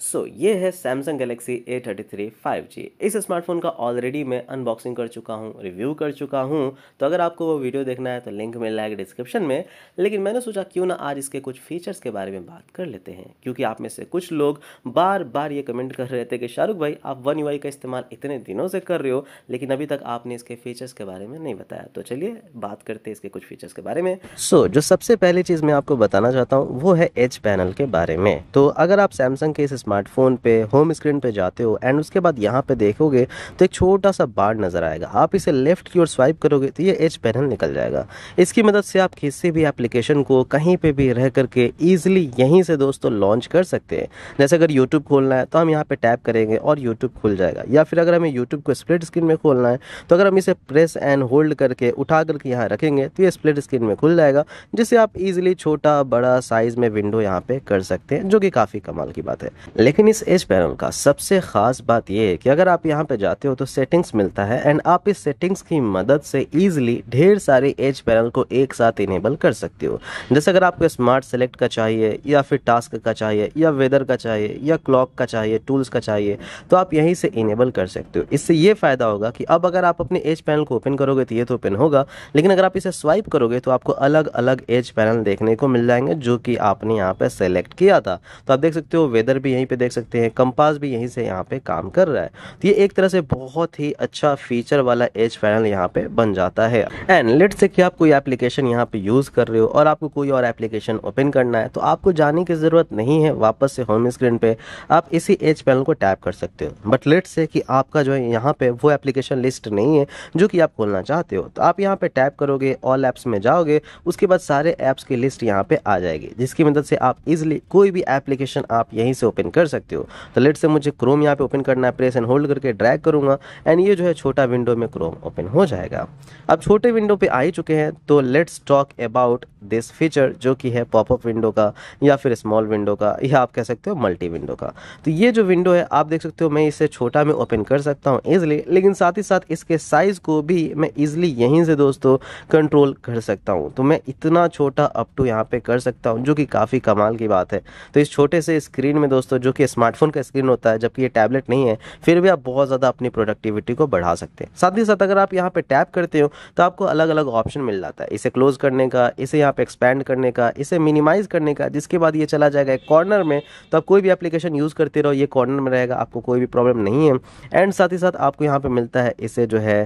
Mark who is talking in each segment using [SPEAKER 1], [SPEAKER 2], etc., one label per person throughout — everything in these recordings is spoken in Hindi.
[SPEAKER 1] सो so, ये है Samsung Galaxy A thirty three five G इस स्मार्टफोन का ऑलरेडी मैं अनबॉक्सिंग कर चुका हूँ रिव्यू कर चुका हूँ तो अगर आपको वो वीडियो देखना है तो लिंक मिल जाएगा डिस्क्रिप्शन में लेकिन मैंने सोचा क्यों ना आज इसके कुछ फीचर्स के बारे में बात कर लेते हैं क्योंकि आप में से कुछ लोग बार बार ये कमेंट कर रहे थे कि शाहरुख भाई आप वन यू का इस्तेमाल इतने दिनों से कर रहे हो लेकिन अभी तक आपने इसके फीचर्स के बारे में नहीं बताया तो चलिए बात करते इसके कुछ फीचर्स के बारे में सो जो सबसे पहली चीज़ मैं आपको बताना चाहता हूँ वो है एच पैनल के बारे में तो अगर आप सैमसंग के इस स्मार्टफोन पे होम स्क्रीन पे जाते हो एंड उसके बाद यहाँ पे देखोगे तो एक छोटा सा बार नज़र आएगा आप इसे लेफ्ट की ओर स्वाइप करोगे तो ये एच पैनल निकल जाएगा इसकी मदद से आप किसी भी एप्लीकेशन को कहीं पर भी रह करके ईजिली यहीं से दोस्तों लॉन्च कर सकते हैं जैसे अगर यूट्यूब खोलना है तो हम यहाँ पर टैप करेंगे और यूट्यूब खुल जाएगा या फिर अगर हमें यूट्यूब को स्प्लिट स्क्रीन में खोलना है तो अगर हम इसे प्रेस एंड होल्ड करके उठा करके यहाँ रखेंगे तो ये स्प्लिट स्क्रीन में खुल जाएगा जिसे आप इजिली छोटा बड़ा साइज में विंडो यहाँ पे कर सकते हैं जो कि काफ़ी कमाल की बात है लेकिन इस एज पैनल का सबसे ख़ास बात यह है कि अगर आप यहाँ पे जाते हो तो सेटिंग्स मिलता है एंड आप इस सेटिंग्स की मदद से ईजिली ढेर सारे एज पैनल को एक साथ इनेबल कर सकते हो जैसे अगर आपको स्मार्ट सेलेक्ट का चाहिए या फिर टास्क का चाहिए या वेदर का चाहिए या क्लॉक का चाहिए टूल्स का चाहिए तो आप यहीं से इनेबल कर सकते हो इससे ये फ़ायदा होगा कि अब अगर आप अपने एज पैनल को ओपन करोगे तो ये तो ओपन होगा लेकिन अगर आप इसे स्वाइप करोगे तो आपको अलग अलग एज पैनल देखने को मिल जाएंगे जो कि आपने यहाँ पर सेलेक्ट किया था तो आप देख सकते हो वेदर भी यहीं यहीं पे देख सकते हैं कंपास भी यहीं से यहाँ पे काम कर रहा है तो ये एक तरह से बहुत ही अच्छा फीचर वाला एज पैनल यहाँ पे बन जाता है एंड लेट से कि आप कोई एप्लीकेशन यहाँ पे यूज़ कर रहे हो और आपको कोई और एप्लीकेशन ओपन करना है तो आपको जाने की ज़रूरत नहीं है वापस से होम स्क्रीन पे आप इसी एज पैनल को टैप कर सकते हो बट लेट से कि आपका जो है यहाँ पे वो एप्लीकेशन लिस्ट नहीं है जो कि आप खोलना चाहते हो तो आप यहाँ पे टैप करोगे ऑल एप्स में जाओगे उसके बाद सारे एप्स की लिस्ट यहाँ पे आ जाएगी जिसकी मदद से आप इजिली कोई भी एप्लीकेशन आप यहीं से ओपन कर सकते हो तो लेट से मुझे क्रोम यहाँ पे ओपन करना है प्रेस एंड होल्ड करके ड्रैग करूंगा एंड ये जो है छोटा विंडो में क्रोम ओपन हो जाएगा अब छोटे विंडो पे आ ही चुके हैं तो let's talk about this feature जो कि है पॉपअप विंडो का या फिर स्मॉल विंडो का या आप कह सकते हो मल्टी विंडो का तो ये जो विंडो है आप देख सकते हो मैं इसे छोटा में ओपन कर सकता हूँ ईजिली लेकिन साथ ही साथ इसके साइज़ को भी मैं ईजिली यहीं से दोस्तों कंट्रोल कर सकता हूँ तो मैं इतना छोटा अप टू यहाँ पे कर सकता हूँ जो कि काफ़ी कमाल की बात है तो इस छोटे से स्क्रीन में दोस्तों जो कि स्मार्टफोन का स्क्रीन होता है जबकि ये टैबलेट नहीं है फिर भी आप बहुत ज़्यादा अपनी प्रोडक्टिविटी को बढ़ा सकते हैं साथ ही साथ अगर आप यहाँ पे टैप करते हो तो आपको अलग अलग ऑप्शन मिल जाता है इसे क्लोज करने का इसे यहाँ पे एक्सपैंड करने का इसे मिनिमाइज करने का जिसके बाद ये चला जाएगा एक कॉर्नर में तो आप कोई भी एप्लीकेशन यूज़ करते रहो ये कॉर्नर में रहेगा आपको कोई भी प्रॉब्लम नहीं है एंड साथ ही साथ आपको यहाँ पर मिलता है इसे जो है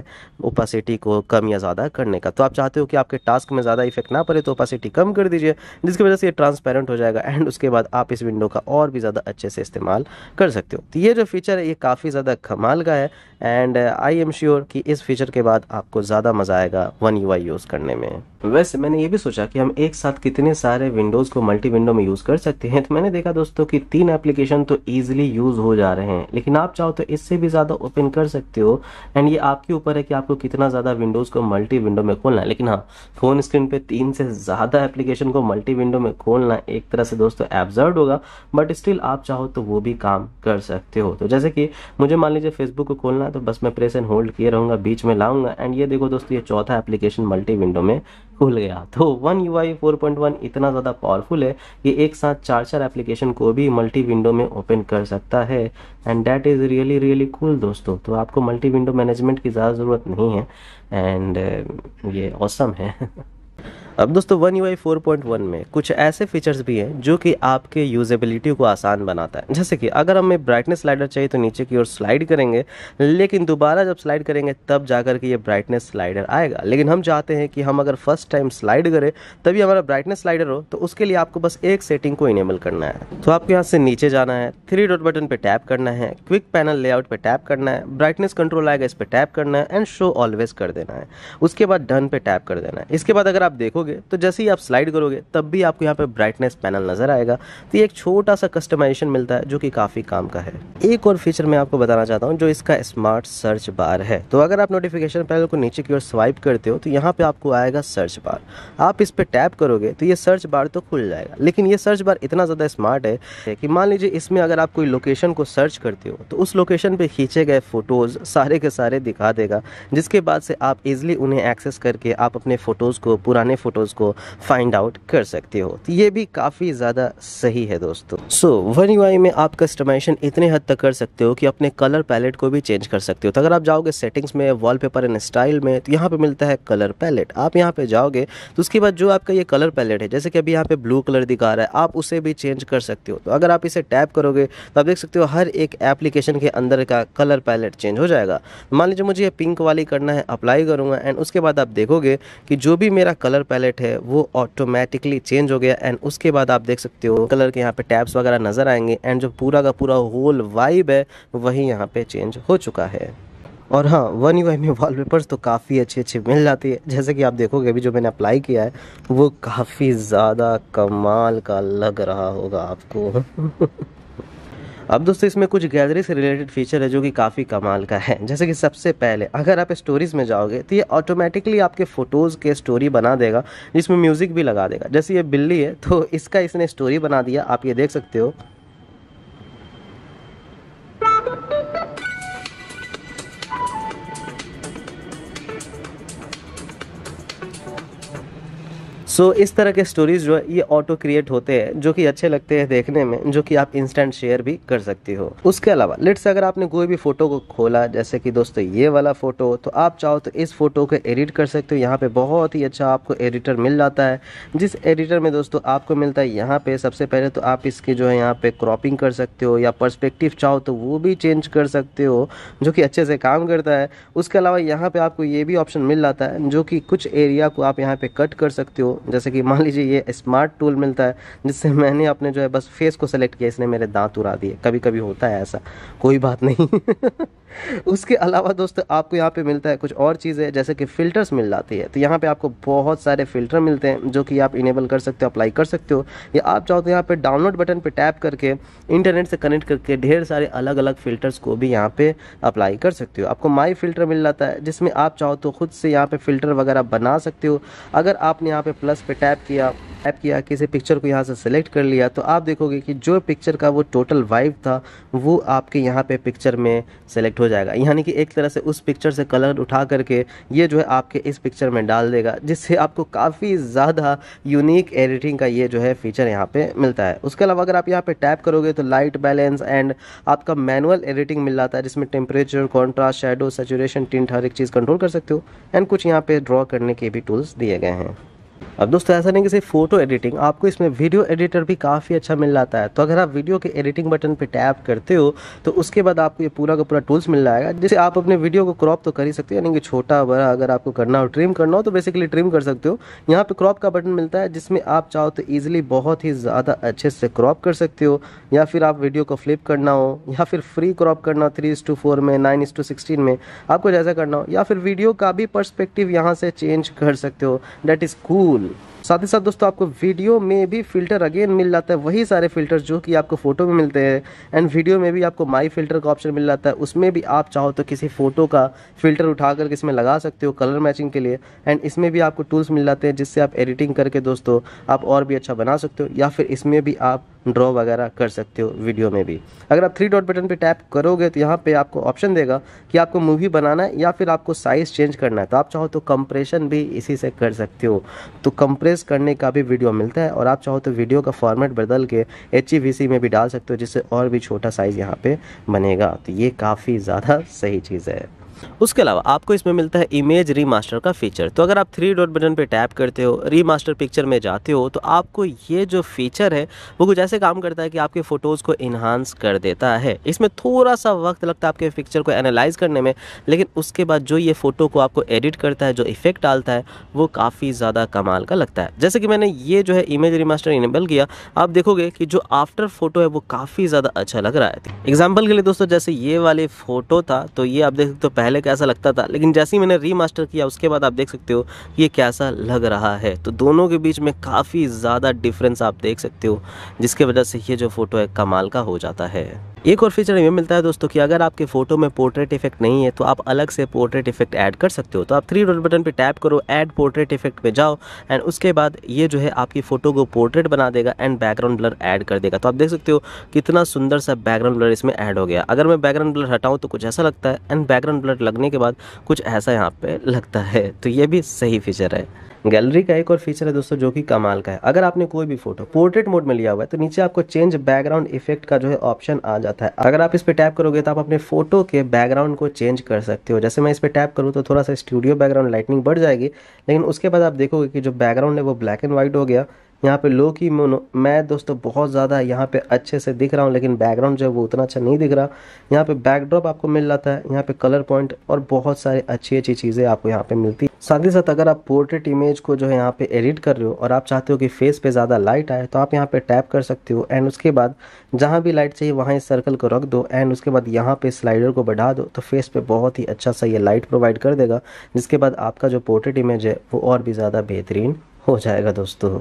[SPEAKER 1] ओपासिटी को कम या ज़्यादा करने का तो आप चाहते हो कि आपके टास्क में ज़्यादा इफेक्ट ना पड़े तो ओपासिटी कम कर दीजिए जिसकी वजह से ये ट्रांसपेरेंट हो जाएगा एंड उसके बाद आप इस विंडो का और भी ज़्यादा अच्छे से इस्तेमाल कर सकते हो तो ये जो फीचर है ये काफ़ी ज़्यादा कमाल का है एंड आई एम श्योर कि इस फीचर के बाद आपको ज़्यादा मज़ा आएगा वन यू यूज़ करने में तो वैसे मैंने ये भी सोचा कि हम एक साथ कितने सारे विंडोज़ को मल्टी विंडो में यूज़ कर सकते हैं तो मैंने देखा दोस्तों कि तीन एप्लीकेशन तो ईजिली यूज़ हो जा रहे हैं लेकिन आप चाहो तो इससे भी ज़्यादा ओपन कर सकते हो एंड ये आपके ऊपर है कि आपको कितना ज़्यादा विंडोज़ को मल्टी विंडो में खोलना है लेकिन हाँ फोन स्क्रीन पे तीन से ज़्यादा एप्लीकेशन को मल्टी विंडो में खोलना एक तरह से दोस्तों एब्जर्व होगा बट स्टिल आप चाहो तो वो भी काम कर सकते हो तो जैसे कि मुझे मान लीजिए फेसबुक को खोलना है तो बस मैं प्रेस एंड होल्ड किए रहूंगा बीच में लाऊंगा एंड ये देखो दोस्तों ये चौथा एप्लीकेशन मल्टी विंडो में खुल गया तो One U I four point one इतना ज़्यादा पावरफुल है कि एक साथ चार चार एप्लीकेशन को भी मल्टी विंडो में ओपन कर सकता है and that is really really cool दोस्तों तो आपको मल्टी विंडो मैनेजमेंट की ज़्यादा ज़रूरत नहीं है एंड uh, ये औसम awesome है अब दोस्तों One U I four point one में कुछ ऐसे फीचर्स भी हैं जो कि आपके यूजेबिलिटी को आसान बनाता है जैसे कि अगर हमें ब्राइटनेस स्लाइडर चाहिए तो नीचे की ओर स्लाइड करेंगे लेकिन दोबारा जब स्लाइड करेंगे तब जाकर के ये ब्राइटनेस स्लाइडर आएगा लेकिन हम चाहते हैं कि हम अगर फर्स्ट टाइम स्लाइड करें तभी हमारा ब्राइटनेस स्लाइडर हो तो उसके लिए आपको बस एक सेटिंग को इनेबल करना है तो आपको यहाँ से नीचे जाना है थ्री डॉट बटन पर टैप करना है क्विक पैनल लेआउट पर टैप करना है ब्राइटनेस कंट्रोल आएगा इस पर टैप करना है एंड शो ऑलवेज कर देना है उसके बाद डन पे टैप कर देना है इसके बाद अगर आप देखो करोगे तो जैसे ही आप स्लाइड करोगे तब भी आपको यहाँ पे ब्राइटनेस पैनल नज़र आएगा तो ये एक छोटा सा कस्टमाइजेशन मिलता है जो कि काफ़ी काम का है एक और फीचर मैं आपको बताना चाहता हूँ जो इसका स्मार्ट सर्च बार है तो अगर आप नोटिफिकेशन पैनल को नीचे की ओर स्वाइप करते हो तो यहाँ पे आपको आएगा सर्च बार आप इस पर टैप करोगे तो ये सर्च बार तो खुल जाएगा लेकिन ये सर्च बार इतना ज़्यादा स्मार्ट है कि मान लीजिए इसमें अगर आप कोई लोकेशन को सर्च करते हो तो उस लोकेशन पे खींचे गए फ़ोटोज़ सारे के सारे दिखा देगा जिसके बाद से आप इजिली उन्हें एक्सेस करके आप अपने फ़ोटोज़ को पुराने फोटो फ़ोटोज़ को फाइंड आउट कर सकते हो तो ये भी काफ़ी ज़्यादा सही है दोस्तों सो वन यू में आप कस्टमाइजेशन इतने हद तक कर सकते हो कि अपने कलर पैलेट को भी चेंज कर सकते हो तो अगर आप जाओगे सेटिंग्स में वॉल पेपर एंड स्टाइल में तो यहाँ पर मिलता है कलर पैलेट आप यहाँ पर जाओगे तो उसके बाद जो आपका ये कलर पैलेट है जैसे कि अभी यहाँ पे ब्लू कलर दिखा रहा है आप उसे भी चेंज कर सकते हो तो अगर आप इसे टैप करोगे तो आप देख सकते हो हर एक एप्लीकेशन के अंदर का कलर पैलेट चेंज हो जाएगा मान लीजिए मुझे ये पिंक वाली करना है अप्लाई करूंगा एंड उसके बाद आप देखोगे कि जो भी मेरा कलर पैलेट पैलेट है वो ऑटोमेटिकली चेंज हो गया एंड उसके बाद आप देख सकते हो कलर के यहाँ पे टैब्स वगैरह नज़र आएंगे एंड जो पूरा का पूरा होल वाइब है वही यहाँ पे चेंज हो चुका है और हाँ वन यू में वॉलपेपर्स तो काफ़ी अच्छे अच्छे मिल जाती है जैसे कि आप देखोगे अभी जो मैंने अप्लाई किया है वो काफ़ी ज़्यादा कमाल का लग रहा होगा आपको अब दोस्तों इसमें कुछ गैलरी से रिलेटेड फीचर है जो कि काफ़ी कमाल का है जैसे कि सबसे पहले अगर आप स्टोरीज़ में जाओगे तो ये ऑटोमेटिकली आपके फ़ोटोज़ के स्टोरी बना देगा जिसमें म्यूज़िक भी लगा देगा जैसे ये बिल्ली है तो इसका इसने स्टोरी बना दिया आप ये देख सकते हो सो so, इस तरह के स्टोरीज जो है ये ऑटो क्रिएट होते हैं जो कि अच्छे लगते हैं देखने में जो कि आप इंस्टेंट शेयर भी कर सकती हो उसके अलावा लेट्स अगर आपने कोई भी फोटो को खोला जैसे कि दोस्तों ये वाला फोटो तो आप चाहो तो इस फोटो को एडिट कर सकते हो यहाँ पे बहुत ही अच्छा आपको एडिटर मिल जाता है जिस एडिटर में दोस्तों आपको मिलता है यहाँ पे सबसे पहले तो आप इसकी जो है यहाँ पे क्रॉपिंग कर सकते हो या पर्सपेक्टिव चाहो तो वो भी चेंज कर सकते हो जो कि अच्छे से काम करता है उसके अलावा यहाँ पे आपको ये भी ऑप्शन मिल जाता है जो कि कुछ एरिया को आप यहाँ पे कट कर सकते हो जैसे कि मान लीजिए ये स्मार्ट टूल मिलता है जिससे मैंने अपने जो है बस फेस को सेलेक्ट किया इसने मेरे दांत उड़ा दिए कभी कभी होता है ऐसा कोई बात नहीं उसके अलावा दोस्तों आपको यहाँ पे मिलता है कुछ और चीज़ें जैसे कि फ़िल्टर्स मिल जाती है तो यहाँ पे आपको बहुत सारे फ़िल्टर मिलते हैं जो कि आप इनेबल कर सकते हो अप्लाई कर सकते हो या आप चाहो तो यहाँ पे डाउनलोड बटन पे टैप करके इंटरनेट से कनेक्ट करके ढेर सारे अलग अलग फ़िल्टर्स को भी यहाँ पर अप्लाई कर सकते हो आपको माई फ़िल्टर मिल जाता है जिसमें आप चाहो तो खुद से यहाँ पर फ़िल्टर वगैरह बना सकते हो अगर आपने यहाँ पर प्लस पर टैप किया टैप किया किसी पिक्चर को यहाँ से सिलेक्ट कर लिया तो आप देखोगे कि जो पिक्चर का वो टोटल वाइब था वो आपके यहाँ पर पिक्चर में सेलेक्ट हो जाएगा यानी कि एक तरह से उस पिक्चर से कलर उठा करके ये जो है आपके इस पिक्चर में डाल देगा जिससे आपको काफ़ी ज़्यादा यूनिक एडिटिंग का ये जो है फीचर यहाँ पे मिलता है उसके अलावा अगर आप यहाँ पे टैप करोगे तो लाइट बैलेंस एंड आपका मैनुअल एडिटिंग मिल जाता है जिसमें temperature contrast shadow saturation tint हर एक चीज़ कंट्रोल कर सकते हो एंड कुछ यहाँ पे ड्रॉ करने के भी टूल्स दिए गए हैं अब दोस्तों ऐसा नहीं कि सिर्फ फोटो एडिटिंग आपको इसमें वीडियो एडिटर भी काफ़ी अच्छा मिल जाता है तो अगर आप वीडियो के एडिटिंग बटन पर टैप करते हो तो उसके बाद आपको ये पूरा का पूरा टूल्स मिल जाएगा जिससे आप अपने वीडियो को क्रॉप तो कर ही सकते हो यानी कि छोटा बड़ा अगर आपको करना हो ट्रिम करना हो तो बेसिकली ट्रिम कर सकते हो यहाँ पर क्रॉप का बटन मिलता है जिसमें आप चाहो तो ईजिली बहुत ही ज़्यादा अच्छे से क्रॉप कर सकते हो या फिर आप वीडियो को फ्लिप करना हो या फिर फ्री क्रॉप करना हो थ्री टू फोर में नाइन इस टू सिक्सटीन में आपको जैसा करना हो या फिर वीडियो का भी परस्पेक्टिव यहाँ से चेंज कर सकते हो डैट इज़ कूल कूल साथ ही साथ दोस्तों आपको वीडियो में भी फिल्टर अगेन मिल जाता है वही सारे फिल्टर जो कि आपको फोटो में मिलते हैं एंड वीडियो में भी आपको माई फिल्टर का ऑप्शन मिल जाता है उसमें भी आप चाहो तो किसी फोटो का फिल्टर उठा करके इसमें लगा सकते हो कलर मैचिंग के लिए एंड इसमें भी आपको टूल्स मिल जाते हैं जिससे आप एडिटिंग करके दोस्तों आप और भी अच्छा बना सकते हो या फिर इसमें भी आप ड्रॉ वगैरह कर सकते हो वीडियो में भी अगर आप थ्री डॉट बटन पे टैप करोगे तो यहाँ पे आपको ऑप्शन देगा कि आपको मूवी बनाना है या फिर आपको साइज़ चेंज करना है तो आप चाहो तो कंप्रेशन भी इसी से कर सकते हो तो कंप्रेस करने का भी वीडियो मिलता है और आप चाहो तो वीडियो का फॉर्मेट बदल के एच में भी डाल सकते हो जिससे और भी छोटा साइज़ यहाँ पर बनेगा तो ये काफ़ी ज़्यादा सही चीज़ है उसके अलावा आपको इसमें मिलता है इमेज रीमास्टर का फीचर तो अगर आप थ्री डॉट बटन पे टैप करते हो रीमास्टर पिक्चर में जाते हो तो आपको ये जो फीचर है वो कुछ ऐसे काम करता है कि आपके फ़ोटोज़ को इन्हांस कर देता है इसमें थोड़ा सा वक्त लगता है आपके पिक्चर को एनालाइज करने में लेकिन उसके बाद जो ये फ़ोटो को आपको एडिट करता है जो इफेक्ट डालता है वो काफ़ी ज़्यादा कमाल का लगता है जैसे कि मैंने ये जो है इमेज रिमास्टर इनेबल किया आप देखोगे कि जो आफ्टर फोटो है वो काफ़ी ज़्यादा अच्छा लग रहा है एग्जाम्पल के लिए दोस्तों जैसे ये वाले फोटो था तो ये आप देख सकते हो पहले कैसा लगता था लेकिन जैसे ही मैंने रीमास्टर किया उसके बाद आप देख सकते हो ये कैसा लग रहा है तो दोनों के बीच में काफ़ी ज़्यादा डिफरेंस आप देख सकते हो जिसके वजह से ये जो फ़ोटो है कमाल का हो जाता है एक और फीचर ये मिलता है दोस्तों कि अगर आपके फ़ोटो में पोर्ट्रेट इफेक्ट नहीं है तो आप अलग से पोर्ट्रेट इफेक्ट ऐड कर सकते हो तो आप थ्री डॉट बटन पे टैप करो ऐड पोर्ट्रेट इफेक्ट पे जाओ एंड उसके बाद ये जो है आपकी फ़ोटो को पोर्ट्रेट बना देगा एंड बैकग्राउंड ब्लर ऐड कर देगा तो आप देख सकते हो कितना सुंदर सा बैकग्राउंड ब्लर इसमें ऐड हो गया अगर मैं बैकग्राउंड ब्लर हटाऊँ तो कुछ ऐसा लगता है एंड बैकग्राउंड ब्लर लगने के बाद कुछ ऐसा यहाँ पर लगता है तो ये भी सही फीचर है गैलरी का एक और फीचर है दोस्तों जो कि कमाल का है अगर आपने कोई भी फोटो पोर्ट्रेट मोड में लिया हुआ है तो नीचे आपको चेंज बैकग्राउंड इफेक्ट का जो है ऑप्शन आ जाता है अगर आप इस पर टैप करोगे तो आप अपने फोटो के बैकग्राउंड को चेंज कर सकते हो जैसे मैं इस पर टैप करूँ तो थोड़ा सा स्टूडियो बैकग्राउंड लाइटनिंग बढ़ जाएगी लेकिन उसके बाद आप देखोगे कि जो बैकग्राउंड है वो ब्लैक एंड व्हाइट हो गया यहाँ पे लो की मोनो मैं दोस्तों बहुत ज़्यादा यहाँ पे अच्छे से दिख रहा हूँ लेकिन बैकग्राउंड जो है वो उतना अच्छा नहीं दिख रहा यहाँ पे बैकड्रॉप आपको मिल जाता है यहाँ पे कलर पॉइंट और बहुत सारी अच्छी अच्छी चीज़ें आपको यहाँ पे मिलती साथ ही साथ अगर आप पोर्ट्रेट इमेज को जो है यहाँ पे एडिट कर रहे हो और आप चाहते हो कि फेस पे ज़्यादा लाइट आए तो आप यहाँ पे टैप कर सकते हो एंड उसके बाद जहाँ भी लाइट चाहिए वहाँ इस सर्कल को रख दो एंड उसके बाद यहाँ पे स्लाइडर को बढ़ा दो तो फेस पे बहुत ही अच्छा सा ये लाइट प्रोवाइड कर देगा जिसके बाद आपका जो पोर्ट्रेट इमेज है वो और भी ज़्यादा बेहतरीन हो जाएगा दोस्तों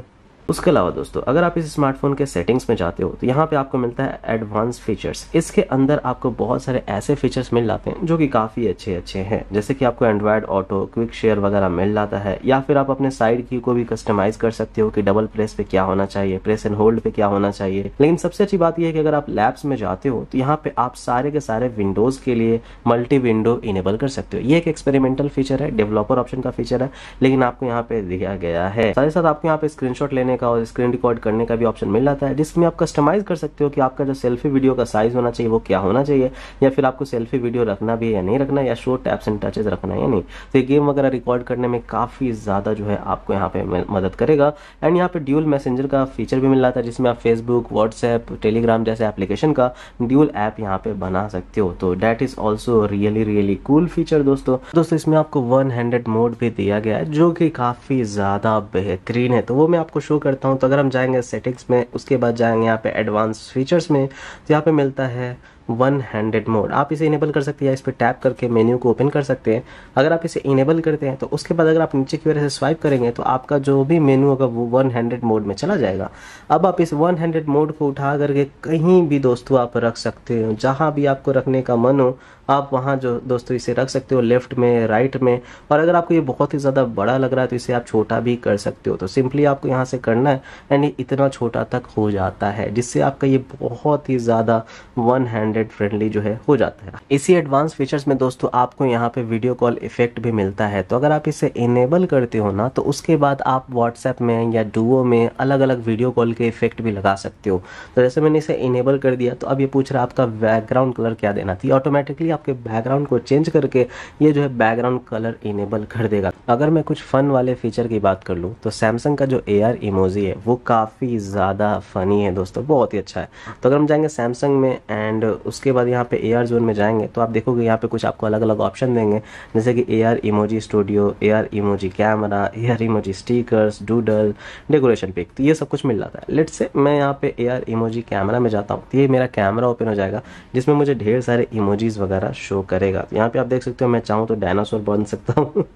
[SPEAKER 1] उसके अलावा दोस्तों अगर आप इस स्मार्टफोन के सेटिंग्स में जाते हो तो यहाँ पे आपको मिलता है एडवांस फीचर्स इसके अंदर आपको बहुत सारे ऐसे फीचर्स मिल जाते हैं जो कि काफी अच्छे अच्छे हैं जैसे कि आपको एंड्रॉयड ऑटो क्विक शेयर वगैरह मिल जाता है या फिर आप अपने साइड की को भी कस्टमाइज कर सकते हो कि डबल प्रेस पे क्या होना चाहिए प्रेस एंड होल्ड पे क्या होना चाहिए लेकिन सबसे अच्छी बात यह है कि अगर आप लैब्स में जाते हो तो यहाँ पे आप सारे के सारे विंडोज के लिए मल्टी विंडो इनेबल कर सकते हो ये एक एक्सपेरिमेंटल फीचर है डेवलपर ऑप्शन का फीचर है लेकिन आपको यहाँ पे दिया गया है साथ ही साथ आपको यहाँ पे स्क्रीनशॉट लेने करने का और स्क्रीन रिकॉर्ड करने का भी ऑप्शन मिल जाता है जिसमें आप कस्टमाइज कर सकते हो कि आपका जो सेल्फी वीडियो का साइज होना चाहिए वो क्या होना चाहिए या फिर आपको सेल्फी वीडियो रखना भी है या नहीं रखना या शो टैप्स एंड टचेज रखना है या नहीं तो ये गेम वगैरह रिकॉर्ड करने में काफ़ी ज़्यादा जो है आपको यहाँ पे मदद करेगा एंड यहाँ पे ड्यूल मैसेजर का फीचर भी मिल रहा था जिसमें आप फेसबुक व्हाट्सएप टेलीग्राम जैसे एप्लीकेशन का ड्यूल ऐप यहाँ पे बना सकते हो तो that is also really really cool feature दोस्तों दोस्तों इसमें आपको वन मोड भी दिया गया है जो कि काफ़ी ज़्यादा बेहतरीन है तो वो मैं आपको शो करता हूँ तो अगर हम जाएंगे सेटिंग्स में उसके बाद जाएंगे यहाँ पे एडवांस फीचर्स में तो यहाँ पे मिलता है वन हैंडेड मोड आप इसे इनेबल कर सकते हैं या इस पर टैप करके मेन्यू को ओपन कर सकते हैं अगर आप इसे इनेबल करते हैं तो उसके बाद अगर आप नीचे की वजह से स्वाइप करेंगे तो आपका जो भी मेन्यू होगा वो वन हैंडेड मोड में चला जाएगा अब आप इस वन हैंडेड मोड को उठा करके कहीं भी दोस्तों आप रख सकते हो जहाँ भी आपको रखने का मन हो आप वहाँ जो दोस्तों इसे रख सकते हो लेफ्ट में राइट में और अगर आपको ये बहुत ही ज़्यादा बड़ा लग रहा है तो इसे आप छोटा भी कर सकते हो तो सिंपली आपको यहाँ से करना है एंड इतना छोटा तक हो जाता है जिससे आपका ये बहुत ही ज़्यादा वन हैंडेड फ्रेंडली जो है हो जाता है इसी एडवांस फीचर्स में दोस्तों आपको यहाँ पे वीडियो कॉल इफेक्ट भी मिलता है तो अगर आप इसे इनेबल करते हो ना तो उसके बाद आप व्हाट्सएप में या डुओ में अलग अलग वीडियो कॉल के इफेक्ट भी लगा सकते हो तो जैसे मैंने इसे इनेबल कर दिया तो अब ये पूछ रहा है आपका बैकग्राउंड कलर क्या देना थी तो ऑटोमेटिकली आप आपके बैकग्राउंड को चेंज करके ये जो है बैकग्राउंड कलर इनेबल कर देगा अगर मैं कुछ फ़न वाले फीचर की बात कर लूँ तो सैमसंग का जो ए आर इमोजी है वो काफ़ी ज़्यादा फ़नी है दोस्तों बहुत ही अच्छा है तो अगर हम जाएंगे सैमसंग में एंड उसके बाद यहाँ पे ए आर जोन में जाएंगे तो आप देखोगे यहाँ पे कुछ आपको अलग अलग ऑप्शन देंगे जैसे कि A R emoji studio A R emoji camera A R emoji stickers doodle decoration pic तो ये सब कुछ मिल जाता है लेट से मैं यहाँ पे ए आर इमोजी कैमरा में जाता हूँ तो ये मेरा कैमरा ओपन हो जाएगा जिसमें मुझे ढेर सारे इमोजीज़ वगैरह सारा शो करेगा यहाँ पे आप देख सकते हो मैं चाहूँ तो डायनासोर बन सकता हूँ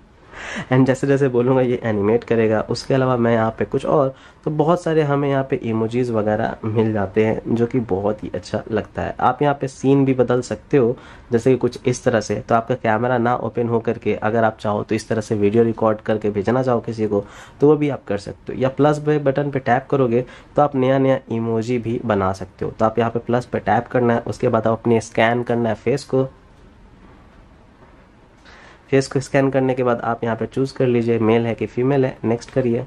[SPEAKER 1] एंड जैसे जैसे बोलूँगा ये एनिमेट करेगा उसके अलावा मैं यहाँ पे कुछ और तो बहुत सारे हमें यहाँ पे इमोजीज़ वगैरह मिल जाते हैं जो कि बहुत ही अच्छा लगता है आप यहाँ पे सीन भी बदल सकते हो जैसे कि कुछ इस तरह से तो आपका कैमरा ना ओपन हो करके अगर आप चाहो तो इस तरह से वीडियो रिकॉर्ड करके भेजना चाहो किसी को तो वो भी आप कर सकते हो या प्लस बटन पर टैप करोगे तो आप नया नया इमोजी भी बना सकते हो तो आप यहाँ पर प्लस पर टैप करना है उसके बाद आप अपने स्कैन करना है फेस को फेस को स्कैन करने के बाद आप यहाँ पर चूज़ कर लीजिए मेल है कि फीमेल है नेक्स्ट करिए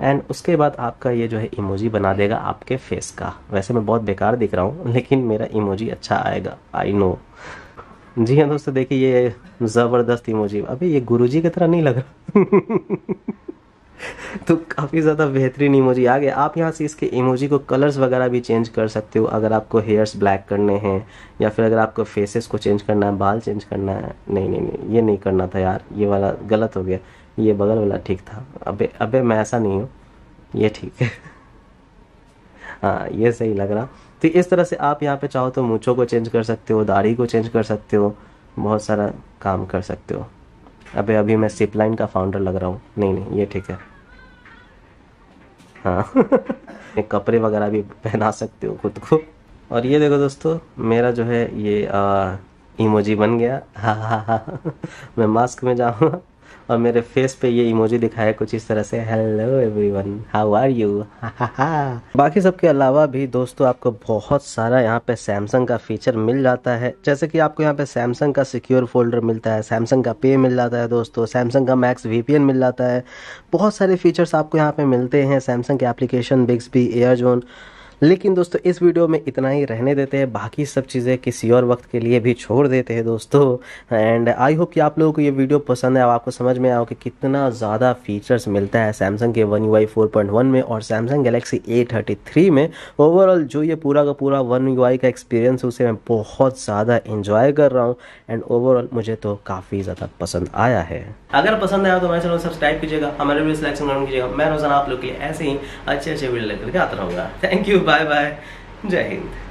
[SPEAKER 1] एंड उसके बाद आपका ये जो है इमोजी बना देगा आपके फेस का वैसे मैं बहुत बेकार दिख रहा हूँ लेकिन मेरा इमोजी अच्छा आएगा आई नो जी हाँ दोस्तों देखिए ये ज़बरदस्त इमोजी अभी ये गुरुजी की तरह नहीं लग रहा तो काफ़ी ज़्यादा बेहतरीन इमोजी आ गया आप यहाँ से इसके इमोजी को कलर्स वगैरह भी चेंज कर सकते हो अगर आपको हेयर्स ब्लैक करने हैं या फिर अगर आपको फेसेस को चेंज करना है बाल चेंज करना है नहीं नहीं नहीं ये नहीं करना था यार ये वाला गलत हो गया ये बगल वाला ठीक था अबे अबे मैं ऐसा नहीं हूँ ये ठीक है हाँ ये सही लग रहा तो इस तरह से आप यहाँ पर चाहो तो मूँछों को चेंज कर सकते हो दाढ़ी को चेंज कर सकते हो बहुत सारा काम कर सकते हो अबे अभी मैं सिपलाइन का फाउंडर लग रहा हूँ नहीं नहीं ये ठीक है हाँ कपड़े वगैरह भी पहना सकते हो खुद को और ये देखो दोस्तों मेरा जो है ये आ, इमोजी बन गया हाँ हाँ हाँ मैं मास्क में जाऊँगा और मेरे फेस पे ये इमोजी दिखाया कुछ इस तरह से hello everyone how are you बाकी सब के अलावा भी दोस्तों आपको बहुत सारा यहाँ पे सैमसंग का फीचर मिल जाता है जैसे कि आपको यहाँ पे सैमसंग का सिक्योर फोल्डर मिलता है सैमसंग का पे मिल जाता है दोस्तों सैमसंग का मैक्स वी मिल जाता है बहुत सारे फीचर्स आपको यहाँ पे मिलते हैं सैमसंग के application Bixby air zone लेकिन दोस्तों इस वीडियो में इतना ही रहने देते हैं बाकी सब चीज़ें किसी और वक्त के लिए भी छोड़ देते हैं दोस्तों एंड आई होप कि आप लोगों को ये वीडियो पसंद है आपको समझ में आओ कि कितना ज़्यादा फीचर्स मिलता है सैमसंग के वन यू फोर में और सैमसंग गलेक्सी ए में ओवरऑल जो ये पूरा का पूरा वन यू का एक्सपीरियंस उसे मैं बहुत ज़्यादा इन्जॉय कर रहा हूँ एंड ओवरऑल मुझे तो काफ़ी ज़्यादा पसंद आया है अगर पसंद आया तो हमारे चैनल सब्सक्राइब कीजिएगा हमारे वीडियो सिलेक्शन कीजिएगा मैं रोजाना आप लोग के लिए ऐसे ही अच्छे अच्छे वीडियो लेकर के आता रहूँगा थैंक यू बाय बाय जय हिंद